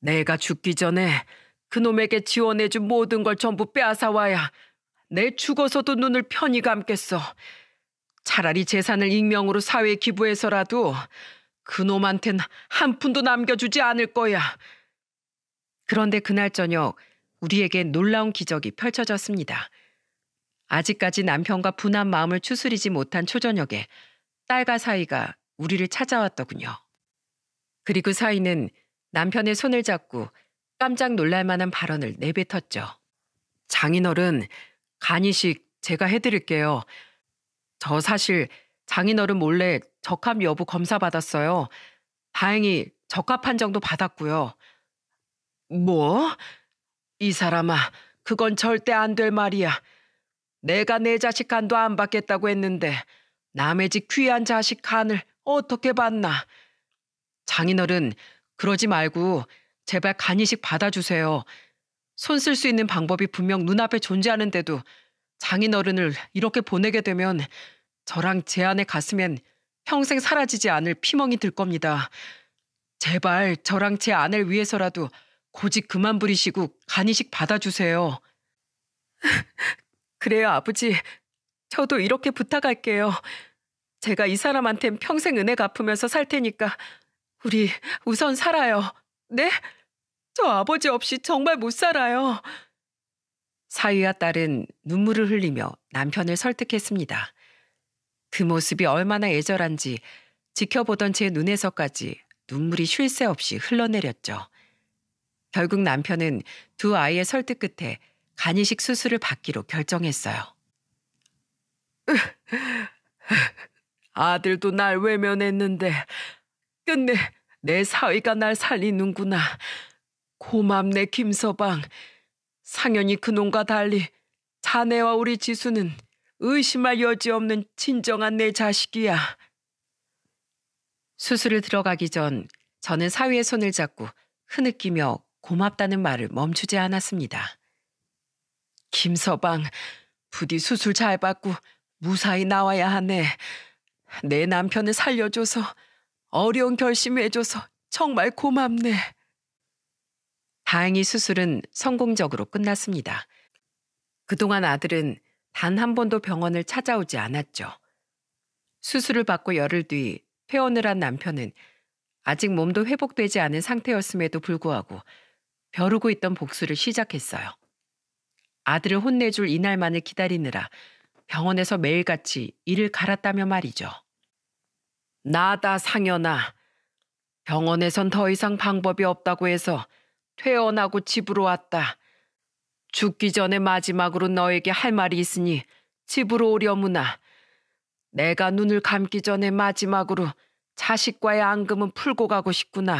내가 죽기 전에 그놈에게 지원해준 모든 걸 전부 빼앗아와야 내 죽어서도 눈을 편히 감겠어. 차라리 재산을 익명으로 사회에 기부해서라도 그놈한텐 한 푼도 남겨주지 않을 거야. 그런데 그날 저녁 우리에게 놀라운 기적이 펼쳐졌습니다. 아직까지 남편과 분한 마음을 추스리지 못한 초저녁에 딸과 사이가 우리를 찾아왔더군요. 그리고 사이는 남편의 손을 잡고 깜짝 놀랄 만한 발언을 내뱉었죠. 장인어른, 간이식 제가 해드릴게요. 저 사실 장인어른 몰래 적합 여부 검사 받았어요. 다행히 적합 판정도 받았고요. 뭐? 이 사람아, 그건 절대 안 될 말이야. 내가 내 자식 간도 안 받겠다고 했는데 남의 집 귀한 자식 간을 어떻게 받나. 장인어른, 그러지 말고 제발 간이식 받아주세요. 손쓸 수 있는 방법이 분명 눈앞에 존재하는데도 장인어른을 이렇게 보내게 되면 저랑 제 안의 가슴엔 평생 사라지지 않을 피멍이 들 겁니다. 제발 저랑 제 아내를 위해서라도 고집 그만 부리시고 간이식 받아주세요. 그래요, 아버지. 저도 이렇게 부탁할게요. 제가 이 사람한텐 평생 은혜 갚으면서 살 테니까 우리 우선 살아요. 네? 저 아버지 없이 정말 못 살아요. 사위와 딸은 눈물을 흘리며 남편을 설득했습니다. 그 모습이 얼마나 애절한지 지켜보던 제 눈에서까지 눈물이 쉴 새 없이 흘러내렸죠. 결국 남편은 두 아이의 설득 끝에 간이식 수술을 받기로 결정했어요. 아들도 날 외면했는데 끝내 내 사위가 날 살리는구나. 고맙네 김서방. 상현이 그놈과 달리 자네와 우리 지수는 의심할 여지 없는 진정한 내 자식이야. 수술을 들어가기 전 저는 사위의 손을 잡고 흐느끼며 고맙다는 말을 멈추지 않았습니다. 김서방, 부디 수술 잘 받고 무사히 나와야 하네. 내 남편을 살려줘서 어려운 결심해줘서 정말 고맙네. 다행히 수술은 성공적으로 끝났습니다. 그동안 아들은 단한 번도 병원을 찾아오지 않았죠. 수술을 받고 열흘 뒤 퇴원을 한 남편은 아직 몸도 회복되지 않은 상태였음에도 불구하고 벼르고 있던 복수를 시작했어요. 아들을 혼내줄 이날만을 기다리느라 병원에서 매일같이 이를 갈았다며 말이죠. 나다 상현아. 병원에선 더 이상 방법이 없다고 해서 퇴원하고 집으로 왔다. 죽기 전에 마지막으로 너에게 할 말이 있으니 집으로 오려무나 내가 눈을 감기 전에 마지막으로 자식과의 앙금은 풀고 가고 싶구나.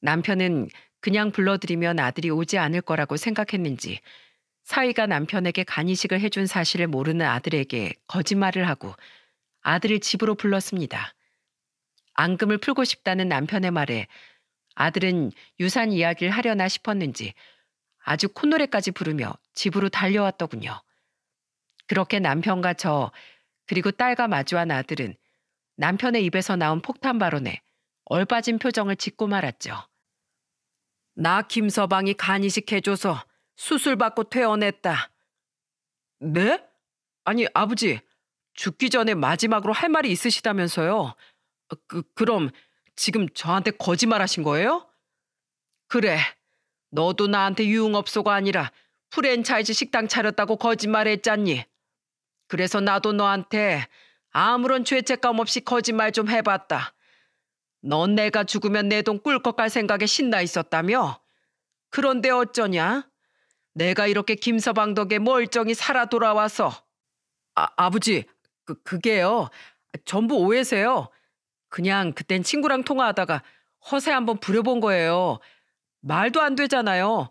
남편은 그냥 불러드리면 아들이 오지 않을 거라고 생각했는지 사위가 남편에게 간이식을 해준 사실을 모르는 아들에게 거짓말을 하고 아들을 집으로 불렀습니다. 앙금을 풀고 싶다는 남편의 말에 아들은 유산 이야기를 하려나 싶었는지 아주 콧노래까지 부르며 집으로 달려왔더군요. 그렇게 남편과 저 그리고 딸과 마주한 아들은 남편의 입에서 나온 폭탄 발언에 얼빠진 표정을 짓고 말았죠. 나 김서방이 간이식해줘서 수술받고 퇴원했다. 네? 아니 아버지 죽기 전에 마지막으로 할 말이 있으시다면서요. 그, 그럼 지금 저한테 거짓말하신 거예요? 그래 너도 나한테 유흥업소가 아니라 프랜차이즈 식당 차렸다고 거짓말했잖니. 그래서 나도 너한테 아무런 죄책감 없이 거짓말 좀 해봤다. 넌 내가 죽으면 내 돈 꿀꺽 할 생각에 신나 있었다며? 그런데 어쩌냐? 내가 이렇게 김서방 덕에 멀쩡히 살아 돌아와서. 아, 아버지, 그, 그게요. 전부 오해세요. 그냥 그땐 친구랑 통화하다가 허세 한번 부려본 거예요. 말도 안 되잖아요.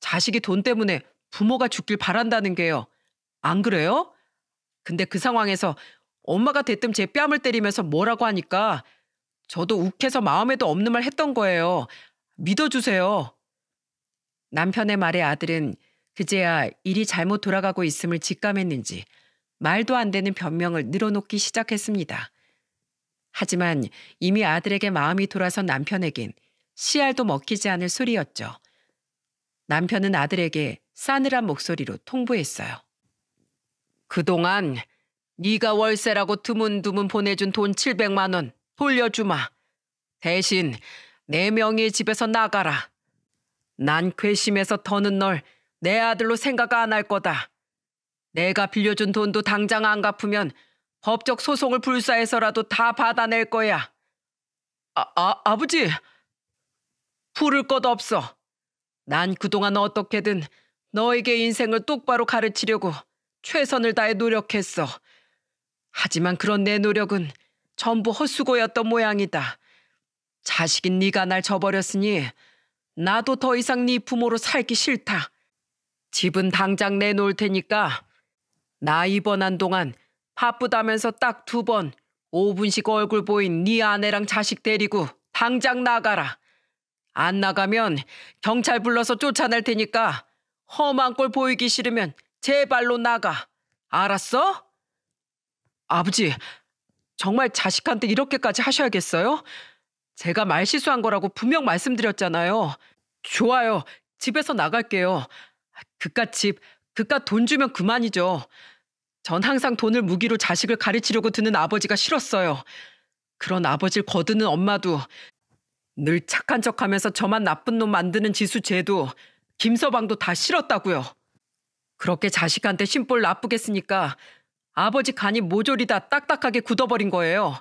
자식이 돈 때문에 부모가 죽길 바란다는 게요. 안 그래요? 근데 그 상황에서 엄마가 대뜸 제 뺨을 때리면서 뭐라고 하니까 저도 욱해서 마음에도 없는 말 했던 거예요. 믿어주세요. 남편의 말에 아들은 그제야 일이 잘못 돌아가고 있음을 직감했는지 말도 안 되는 변명을 늘어놓기 시작했습니다. 하지만 이미 아들에게 마음이 돌아선 남편에겐 씨알도 먹히지 않을 소리였죠. 남편은 아들에게 싸늘한 목소리로 통보했어요. 그동안 네가 월세라고 드문드문 보내준 돈 700만 원 돌려주마. 대신 네 명이 집에서 나가라. 난 괘씸해서 더는 널 내 아들로 생각 안 할 거다. 내가 빌려준 돈도 당장 안 갚으면 법적 소송을 불사해서라도 다 받아낼 거야. 아, 아 아버지! 부를 것 없어. 난 그동안 어떻게든 너에게 인생을 똑바로 가르치려고 최선을 다해 노력했어. 하지만 그런 내 노력은 전부 헛수고였던 모양이다. 자식인 네가 날 저버렸으니 나도 더 이상 네 부모로 살기 싫다. 집은 당장 내놓을 테니까 나 입원한 동안 바쁘다면서 딱 두 번 5분씩 얼굴 보인 네 아내랑 자식 데리고 당장 나가라. 안 나가면 경찰 불러서 쫓아낼 테니까 험한 꼴 보이기 싫으면 제 발로 나가. 알았어? 아버지, 정말 자식한테 이렇게까지 하셔야겠어요? 제가 말 실수한 거라고 분명 말씀드렸잖아요. 좋아요. 집에서 나갈게요. 그깟 집, 그깟 돈 주면 그만이죠. 전 항상 돈을 무기로 자식을 가르치려고 드는 아버지가 싫었어요. 그런 아버지를 거두는 엄마도 늘 착한 척하면서 저만 나쁜 놈 만드는 지수 제도 김서방도 다 싫었다고요. 그렇게 자식한테 심볼 나쁘겠으니까 아버지 간이 모조리 다 딱딱하게 굳어버린 거예요.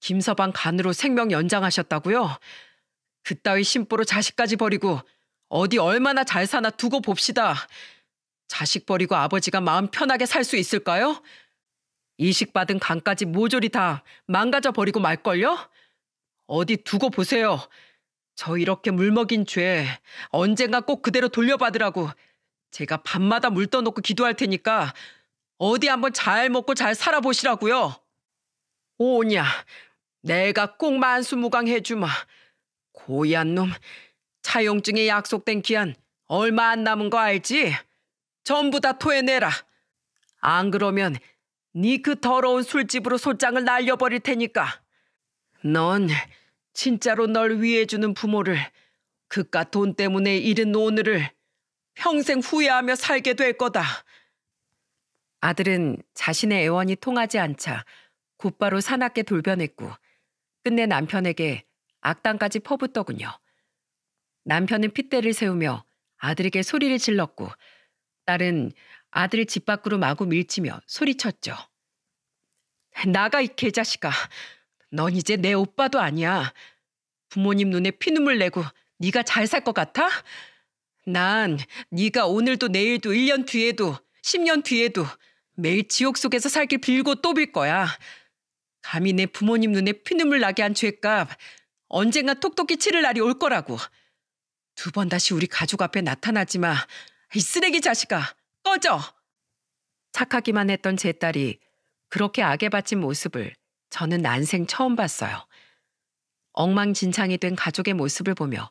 김서방 간으로 생명 연장하셨다고요? 그따위 심보로 자식까지 버리고 어디 얼마나 잘 사나 두고 봅시다. 자식 버리고 아버지가 마음 편하게 살 수 있을까요? 이식받은 간까지 모조리 다 망가져 버리고 말걸요? 어디 두고 보세요. 저 이렇게 물먹인 죄 언젠가 꼭 그대로 돌려받으라고 제가 밤마다 물 떠놓고 기도할 테니까 어디 한번 잘 먹고 잘 살아보시라고요. 오냐, 내가 꼭 만수무강 해주마. 고얀 놈, 차용증에 약속된 기한 얼마 안 남은 거 알지? 전부 다 토해내라. 안 그러면 니그 네 더러운 술집으로 소장을 날려버릴 테니까. 넌 진짜로 널 위해주는 부모를 그깟 돈 때문에 잃은 오늘을 평생 후회하며 살게 될 거다. 아들은 자신의 애원이 통하지 않자 곧바로 사납게 돌변했고 끝내 남편에게 악당까지 퍼붓더군요. 남편은 핏대를 세우며 아들에게 소리를 질렀고 딸은 아들을 집 밖으로 마구 밀치며 소리쳤죠. 나가 이 개자식아. 넌 이제 내 오빠도 아니야. 부모님 눈에 피눈물 내고 네가 잘 살 것 같아? 난 네가 오늘도 내일도 1년 뒤에도 10년 뒤에도 매일 지옥 속에서 살길 빌고 또 빌 거야. 감히 내 부모님 눈에 피눈물 나게 한 죄값 언젠가 톡톡히 치를 날이 올 거라고. 두 번 다시 우리 가족 앞에 나타나지 마. 이 쓰레기 자식아, 꺼져! 착하기만 했던 제 딸이 그렇게 악에 받친 모습을 저는 난생 처음 봤어요. 엉망진창이 된 가족의 모습을 보며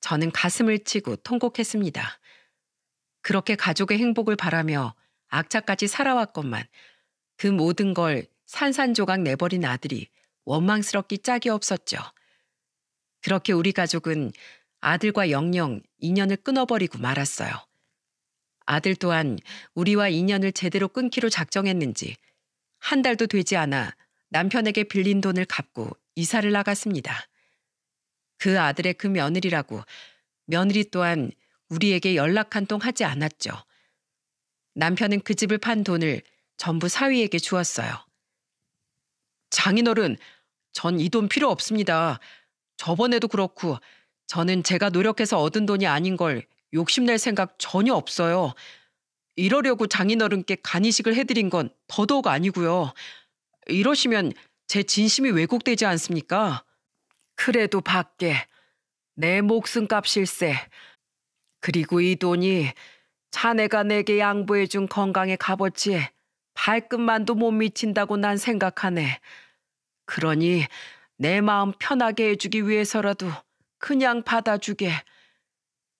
저는 가슴을 치고 통곡했습니다. 그렇게 가족의 행복을 바라며 악착같이 살아왔건만 그 모든 걸 산산조각 내버린 아들이 원망스럽기 짝이 없었죠. 그렇게 우리 가족은 아들과 영영 인연을 끊어버리고 말았어요. 아들 또한 우리와 인연을 제대로 끊기로 작정했는지 한 달도 되지 않아 남편에게 빌린 돈을 갚고 이사를 나갔습니다. 그 아들의 그 며느리라고 며느리 또한 우리에게 연락 한 통 하지 않았죠. 남편은 그 집을 판 돈을 전부 사위에게 주었어요. 장인어른, 전 이 돈 필요 없습니다. 저번에도 그렇고 저는 제가 노력해서 얻은 돈이 아닌 걸 욕심낼 생각 전혀 없어요. 이러려고 장인어른께 간이식을 해드린 건 더더욱 아니고요. 이러시면 제 진심이 왜곡되지 않습니까? 그래도 밖에 내 목숨값일세. 그리고 이 돈이 자네가 내게 양보해준 건강의 값어치에 발끝만도 못 미친다고 난 생각하네. 그러니 내 마음 편하게 해주기 위해서라도 그냥 받아주게.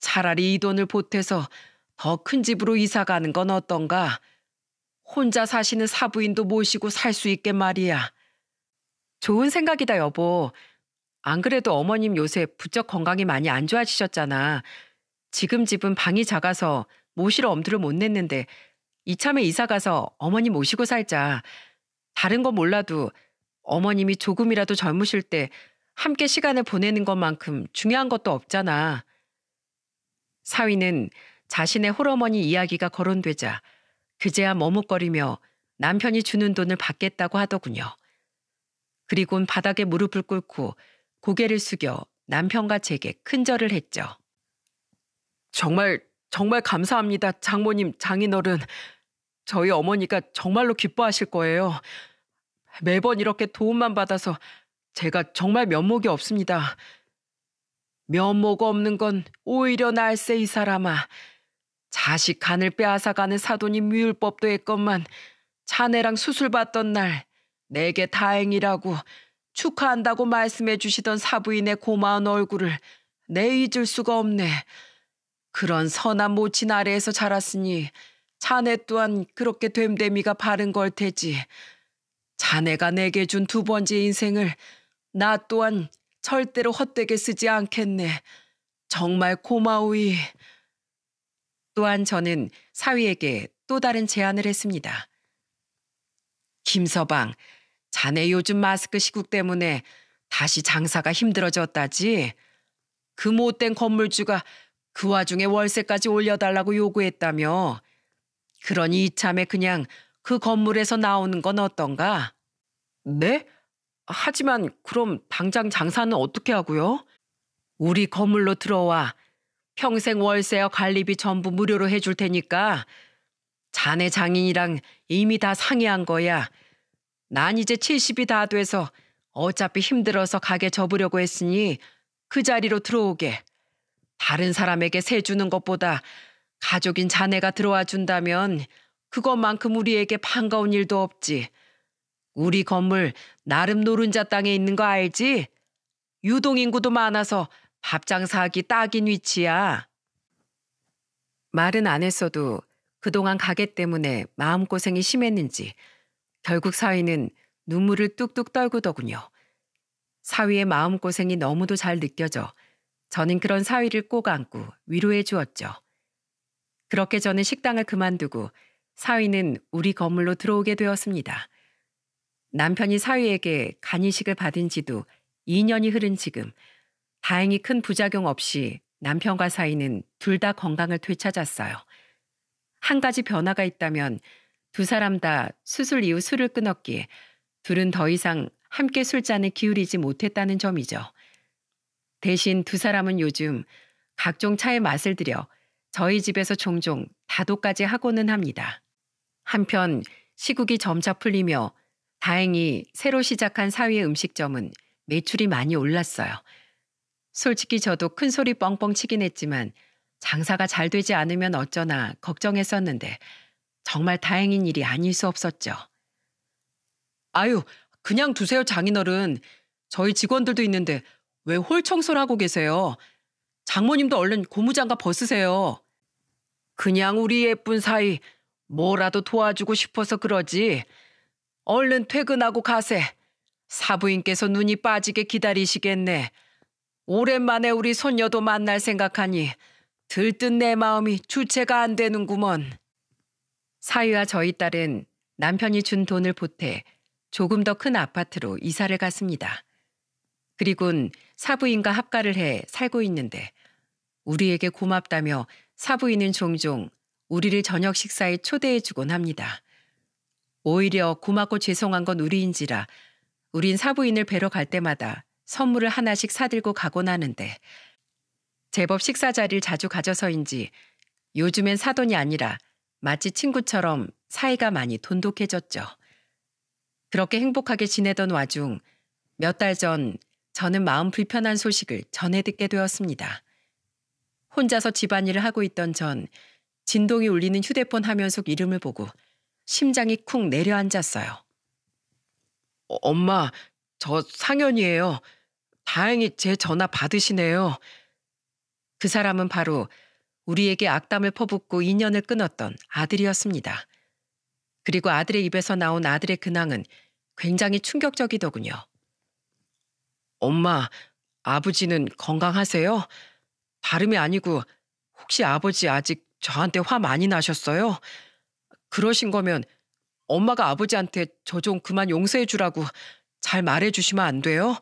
차라리 이 돈을 보태서 더 큰 집으로 이사 가는 건 어떤가? 혼자 사시는 사부인도 모시고 살 수 있게 말이야. 좋은 생각이다, 여보. 안 그래도 어머님 요새 부쩍 건강이 많이 안 좋아지셨잖아. 지금 집은 방이 작아서 모시러 엄두를 못 냈는데 이참에 이사 가서 어머니 모시고 살자. 다른 건 몰라도 어머님이 조금이라도 젊으실 때 함께 시간을 보내는 것만큼 중요한 것도 없잖아. 사위는 자신의 홀어머니 이야기가 거론되자 그제야 머뭇거리며 남편이 주는 돈을 받겠다고 하더군요. 그리곤 바닥에 무릎을 꿇고 고개를 숙여 남편과 제게 큰절을 했죠. 정말 정말 감사합니다. 장모님, 장인어른. 저희 어머니가 정말로 기뻐하실 거예요. 매번 이렇게 도움만 받아서 제가 정말 면목이 없습니다. 면목 없는 건 오히려 날세 이 사람아. 자식 간을 빼앗아가는 사돈이 미울법도 했건만 자네랑 수술받던 날 내게 다행이라고 축하한다고 말씀해 주시던 사부인의 고마운 얼굴을 내 잊을 수가 없네. 그런 선한 모친 아래에서 자랐으니 자네 또한 그렇게 됨됨이가 바른 걸 테지. 자네가 내게 준 두 번째 인생을 나 또한 절대로 헛되게 쓰지 않겠네. 정말 고마우이. 또한 저는 사위에게 또 다른 제안을 했습니다. 김서방, 자네 요즘 마스크 시국 때문에 다시 장사가 힘들어졌다지? 그 못된 건물주가 그 와중에 월세까지 올려달라고 요구했다며. 그러니 이참에 그냥 그 건물에서 나오는 건 어떤가? 네? 하지만 그럼 당장 장사는 어떻게 하고요? 우리 건물로 들어와 평생 월세와 관리비 전부 무료로 해줄 테니까 자네 장인이랑 이미 다 상의한 거야. 난 이제 70이 다 돼서 어차피 힘들어서 가게 접으려고 했으니 그 자리로 들어오게. 다른 사람에게 세 주는 것보다 가족인 자네가 들어와 준다면 그것만큼 우리에게 반가운 일도 없지. 우리 건물 나름 노른자 땅에 있는 거 알지? 유동인구도 많아서 밥 장사하기 딱인 위치야. 말은 안 했어도 그동안 가게 때문에 마음고생이 심했는지 결국 사위는 눈물을 뚝뚝 떨구더군요. 사위의 마음고생이 너무도 잘 느껴져 저는 그런 사위를 꼭 안고 위로해 주었죠. 그렇게 저는 식당을 그만두고 사위는 우리 건물로 들어오게 되었습니다. 남편이 사위에게 간이식을 받은 지도 2년이 흐른 지금 다행히 큰 부작용 없이 남편과 사이는 둘 다 건강을 되찾았어요. 한 가지 변화가 있다면 두 사람 다 수술 이후 술을 끊었기에 둘은 더 이상 함께 술잔을 기울이지 못했다는 점이죠. 대신 두 사람은 요즘 각종 차의 맛을 들여 저희 집에서 종종 다도까지 하고는 합니다. 한편 시국이 점차 풀리며 다행히 새로 시작한 사위의 음식점은 매출이 많이 올랐어요. 솔직히 저도 큰 소리 뻥뻥 치긴 했지만 장사가 잘 되지 않으면 어쩌나 걱정했었는데 정말 다행인 일이 아닐 수 없었죠. 아유, 그냥 두세요 장인어른. 저희 직원들도 있는데 왜 홀 청소를 하고 계세요? 장모님도 얼른 고무장갑 벗으세요. 그냥 우리 예쁜 사이 뭐라도 도와주고 싶어서 그러지. 얼른 퇴근하고 가세. 사부인께서 눈이 빠지게 기다리시겠네. 오랜만에 우리 손녀도 만날 생각하니 들뜬 내 마음이 주체가 안 되는구먼. 사위와 저희 딸은 남편이 준 돈을 보태 조금 더 큰 아파트로 이사를 갔습니다. 그리곤 사부인과 합가를 해 살고 있는데 우리에게 고맙다며 사부인은 종종 우리를 저녁 식사에 초대해 주곤 합니다. 오히려 고맙고 죄송한 건 우리인지라 우린 사부인을 뵈러 갈 때마다 선물을 하나씩 사들고 가곤 하는데 제법 식사 자리를 자주 가져서인지 요즘엔 사돈이 아니라 마치 친구처럼 사이가 많이 돈독해졌죠. 그렇게 행복하게 지내던 와중 몇 달 전 저는 마음 불편한 소식을 전해 듣게 되었습니다. 혼자서 집안일을 하고 있던 전 진동이 울리는 휴대폰 화면 속 이름을 보고 심장이 쿵 내려앉았어요. 어, 엄마, 저 상현이에요. 다행히 제 전화 받으시네요. 그 사람은 바로 우리에게 악담을 퍼붓고 인연을 끊었던 아들이었습니다. 그리고 아들의 입에서 나온 아들의 근황은 굉장히 충격적이더군요. 엄마, 아버지는 건강하세요? 다름이 아니고 혹시 아버지 아직 저한테 화 많이 나셨어요? 그러신 거면 엄마가 아버지한테 저 좀 그만 용서해 주라고 잘 말해 주시면 안 돼요?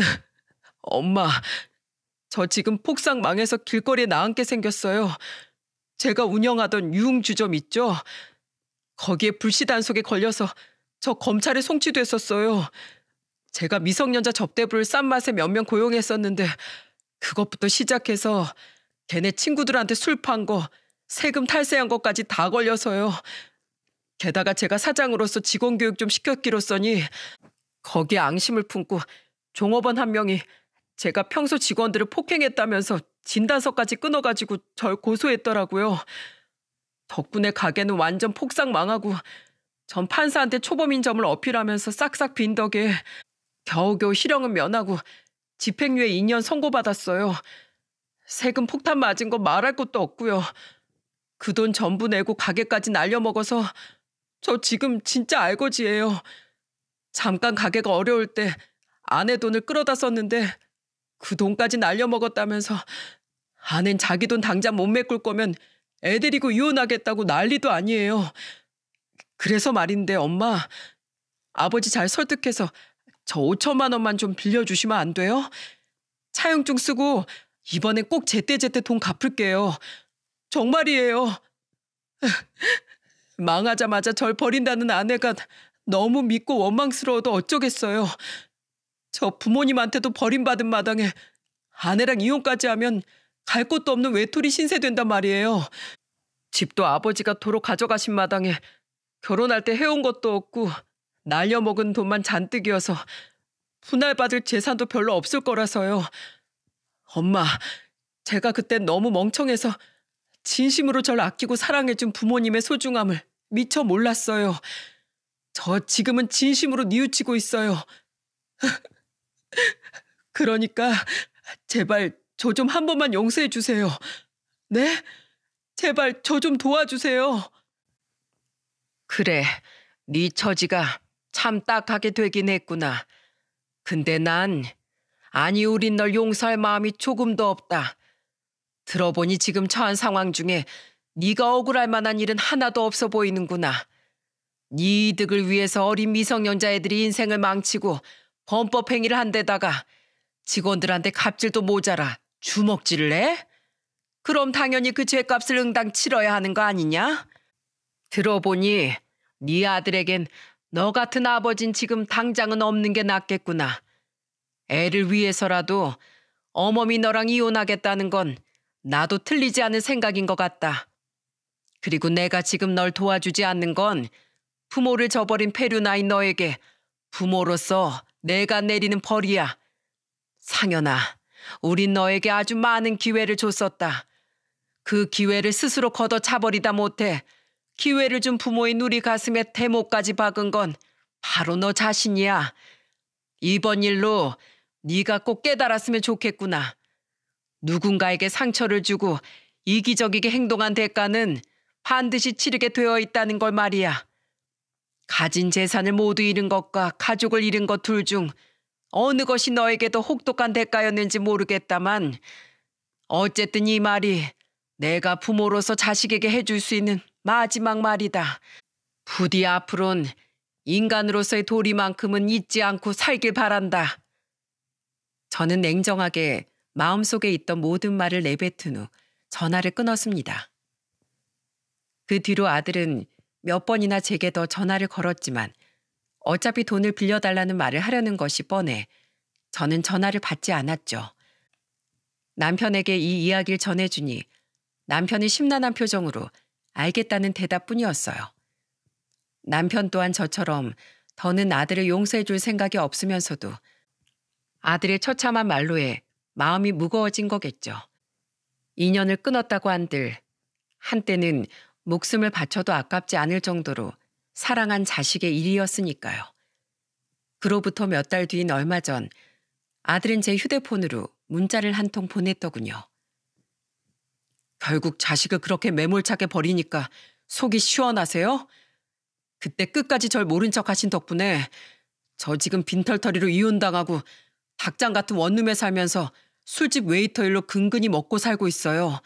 엄마, 저 지금 폭삭 망해서 길거리에 나앉게 생겼어요. 제가 운영하던 유흥주점 있죠? 거기에 불시단속에 걸려서 저 검찰에 송치됐었어요. 제가 미성년자 접대부를 싼 맛에 몇 명 고용했었는데 그것부터 시작해서 걔네 친구들한테 술 판 거, 세금 탈세한 것까지 다 걸려서요. 게다가 제가 사장으로서 직원 교육 좀 시켰기로 써니 거기에 앙심을 품고 종업원 한 명이 제가 평소 직원들을 폭행했다면서 진단서까지 끊어가지고 절 고소했더라고요. 덕분에 가게는 완전 폭삭 망하고 전 판사한테 초범인 점을 어필하면서 싹싹 빈 덕에 겨우겨우 실형은 면하고 집행유예 2년 선고받았어요. 세금 폭탄 맞은 거 말할 것도 없고요. 그 돈 전부 내고 가게까지 날려먹어서 저 지금 진짜 알거지예요. 잠깐 가게가 어려울 때 아내 돈을 끌어다 썼는데 그 돈까지 날려먹었다면서 아낸 자기 돈 당장 못 메꿀 거면 애 데리고 이혼하겠다고 난리도 아니에요. 그래서 말인데 엄마 아버지 잘 설득해서 저 5천만 원만 좀 빌려주시면 안 돼요? 차용증 쓰고 이번엔꼭 제때제때 돈 갚을게요. 정말이에요. 망하자마자 절 버린다는 아내가 너무 믿고 원망스러워도 어쩌겠어요. 저 부모님한테도 버림받은 마당에 아내랑 이혼까지 하면 갈 곳도 없는 외톨이 신세 된단 말이에요. 집도 아버지가 도로 가져가신 마당에 결혼할 때 해온 것도 없고 날려먹은 돈만 잔뜩이어서 분할받을 재산도 별로 없을 거라서요. 엄마, 제가 그때 너무 멍청해서 진심으로 절 아끼고 사랑해준 부모님의 소중함을 미처 몰랐어요. 저 지금은 진심으로 뉘우치고 있어요. 그러니까 제발 저 좀 한 번만 용서해 주세요. 네? 제발 저 좀 도와주세요. 그래, 네 처지가 참 딱하게 되긴 했구나. 근데 난 아니 우린 널 용서할 마음이 조금도 없다. 들어보니 지금 처한 상황 중에 네가 억울할 만한 일은 하나도 없어 보이는구나. 네 이득을 위해서 어린 미성년자 애들이 인생을 망치고 범법 행위를 한 데다가 직원들한테 갑질도 모자라 주먹질을 해? 그럼 당연히 그 죄값을 응당 치러야 하는 거 아니냐? 들어보니 네 아들에겐 너 같은 아버진 지금 당장은 없는 게 낫겠구나. 애를 위해서라도 어머니 너랑 이혼하겠다는 건 나도 틀리지 않은 생각인 것 같다. 그리고 내가 지금 널 도와주지 않는 건 부모를 저버린 페류나인 너에게 부모로서 내가 내리는 벌이야. 상현아, 우린 너에게 아주 많은 기회를 줬었다. 그 기회를 스스로 걷어차버리다 못해 기회를 준 부모인 우리 가슴에 대못까지 박은 건 바로 너 자신이야. 이번 일로 네가 꼭 깨달았으면 좋겠구나. 누군가에게 상처를 주고 이기적이게 행동한 대가는 반드시 치르게 되어 있다는 걸 말이야. 가진 재산을 모두 잃은 것과 가족을 잃은 것 둘 중 어느 것이 너에게도 혹독한 대가였는지 모르겠다만 어쨌든 이 말이 내가 부모로서 자식에게 해줄 수 있는 마지막 말이다. 부디 앞으론 인간으로서의 도리만큼은 잊지 않고 살길 바란다. 저는 냉정하게 마음속에 있던 모든 말을 내뱉은 후 전화를 끊었습니다. 그 뒤로 아들은 몇 번이나 제게 더 전화를 걸었지만 어차피 돈을 빌려달라는 말을 하려는 것이 뻔해 저는 전화를 받지 않았죠. 남편에게 이 이야기를 전해주니 남편이 심란한 표정으로 알겠다는 대답뿐이었어요. 남편 또한 저처럼 더는 아들을 용서해줄 생각이 없으면서도 아들의 처참한 말로에 마음이 무거워진 거겠죠. 인연을 끊었다고 한들 한때는 목숨을 바쳐도 아깝지 않을 정도로 사랑한 자식의 일이었으니까요. 그로부터 몇 달 뒤인 얼마 전 아들은 제 휴대폰으로 문자를 한 통 보냈더군요. 결국 자식을 그렇게 매몰차게 버리니까 속이 시원하세요? 그때 끝까지 절 모른 척 하신 덕분에 저 지금 빈털터리로 이혼당하고 닭장 같은 원룸에 살면서 술집 웨이터 일로 근근히 먹고 살고 있어요.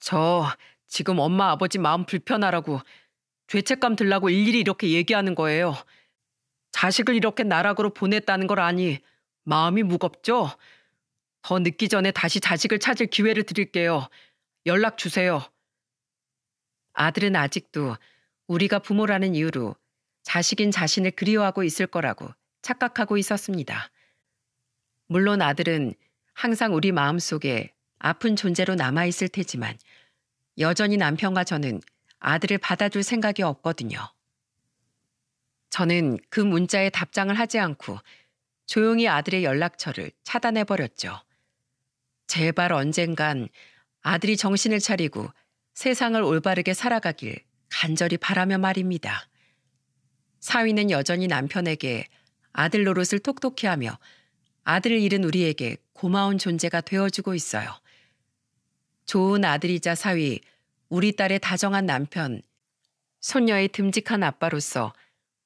저 지금 엄마 아버지 마음 불편하라고 죄책감 들라고 일일이 이렇게 얘기하는 거예요. 자식을 이렇게 나락으로 보냈다는 걸 아니 마음이 무겁죠? 더 늦기 전에 다시 자식을 찾을 기회를 드릴게요. 연락 주세요. 아들은 아직도 우리가 부모라는 이유로 자식인 자신을 그리워하고 있을 거라고 착각하고 있었습니다. 물론 아들은 항상 우리 마음속에 아픈 존재로 남아있을 테지만 여전히 남편과 저는 아들을 받아줄 생각이 없거든요. 저는 그 문자에 답장을 하지 않고 조용히 아들의 연락처를 차단해버렸죠. 제발 언젠간 아들이 정신을 차리고 세상을 올바르게 살아가길 간절히 바라며 말입니다. 사위는 여전히 남편에게 아들 노릇을 톡톡히 하며 아들을 잃은 우리에게 고마운 존재가 되어주고 있어요. 좋은 아들이자 사위, 우리 딸의 다정한 남편, 손녀의 듬직한 아빠로서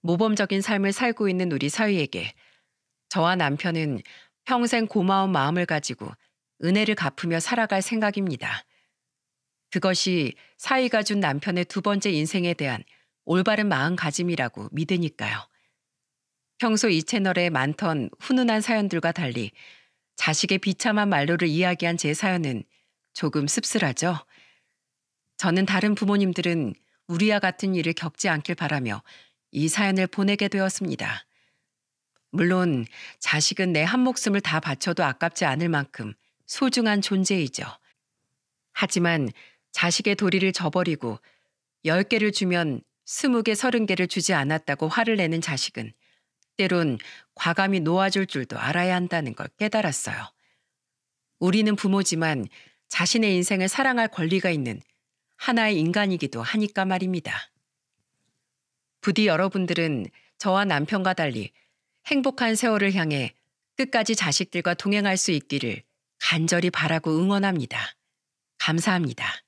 모범적인 삶을 살고 있는 우리 사위에게 저와 남편은 평생 고마운 마음을 가지고 은혜를 갚으며 살아갈 생각입니다. 그것이 사위가 준 남편의 두 번째 인생에 대한 올바른 마음가짐이라고 믿으니까요. 평소 이 채널에 많던 훈훈한 사연들과 달리 자식의 비참한 말로를 이야기한 제 사연은 조금 씁쓸하죠. 저는 다른 부모님들은 우리와 같은 일을 겪지 않길 바라며 이 사연을 보내게 되었습니다. 물론 자식은 내 한 목숨을 다 바쳐도 아깝지 않을 만큼 소중한 존재이죠. 하지만 자식의 도리를 저버리고 10개를 주면 20개, 30개를 주지 않았다고 화를 내는 자식은 때론 과감히 놓아줄 줄도 알아야 한다는 걸 깨달았어요. 우리는 부모지만 자신의 인생을 사랑할 권리가 있는 하나의 인간이기도 하니까 말입니다. 부디 여러분들은 저와 남편과 달리 행복한 세월을 향해 끝까지 자식들과 동행할 수 있기를 간절히 바라고 응원합니다. 감사합니다.